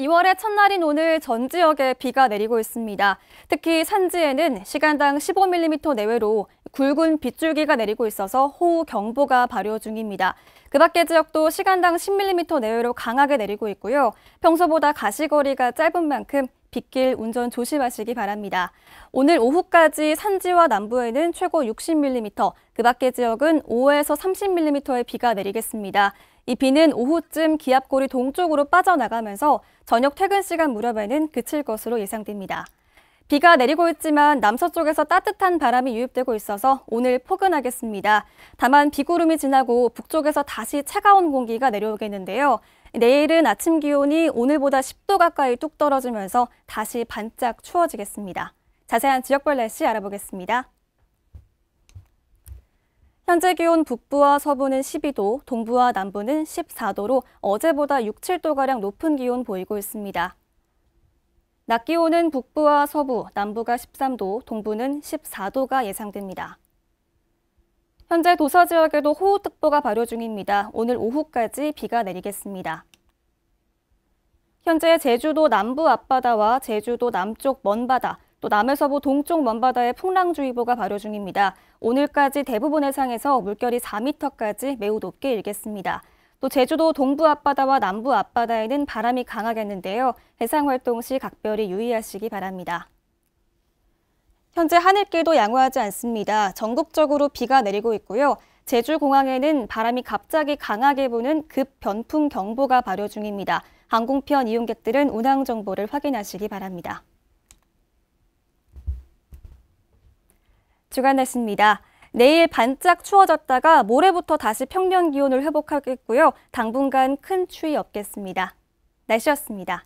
2월의 첫날인 오늘 전 지역에 비가 내리고 있습니다. 특히 산지에는 시간당 15mm 내외로 굵은 빗줄기가 내리고 있어서 호우 경보가 발효 중입니다. 그 밖의 지역도 시간당 10mm 내외로 강하게 내리고 있고요. 평소보다 가시거리가 짧은 만큼 빗길 운전 조심하시기 바랍니다. 오늘 오후까지 산지와 남부에는 최고 60mm, 그 밖의 지역은 5에서 30mm의 비가 내리겠습니다. 이 비는 오후쯤 기압골이 동쪽으로 빠져나가면서 저녁 퇴근 시간 무렵에는 그칠 것으로 예상됩니다. 비가 내리고 있지만 남서쪽에서 따뜻한 바람이 유입되고 있어서 오늘 포근하겠습니다. 다만 비구름이 지나고 북쪽에서 다시 차가운 공기가 내려오겠는데요. 내일은 아침 기온이 오늘보다 10도 가까이 뚝 떨어지면서 다시 반짝 추워지겠습니다. 자세한 지역별 날씨 알아보겠습니다. 현재 기온 북부와 서부는 12도, 동부와 남부는 14도로 어제보다 6, 7도가량 높은 기온 보이고 있습니다. 낮 기온은 북부와 서부, 남부가 13도, 동부는 14도가 예상됩니다. 현재 도서 지역에도 호우특보가 발효 중입니다. 오늘 오후까지 비가 내리겠습니다. 현재 제주도 남부 앞바다와 제주도 남쪽 먼바다, 또 남해서부 동쪽 먼바다에 풍랑주의보가 발효 중입니다. 오늘까지 대부분의 상에서 물결이 4m까지 매우 높게 일겠습니다. 또 제주도 동부 앞바다와 남부 앞바다에는 바람이 강하겠는데요. 해상 활동 시 각별히 유의하시기 바랍니다. 현재 하늘길도 양호하지 않습니다. 전국적으로 비가 내리고 있고요. 제주 공항에는 바람이 갑자기 강하게 부는 급 변풍 경보가 발효 중입니다. 항공편 이용객들은 운항 정보를 확인하시기 바랍니다. 주간 날씨입니다. 내일 반짝 추워졌다가 모레부터 다시 평년 기온을 회복하겠고요. 당분간 큰 추위 없겠습니다. 날씨였습니다.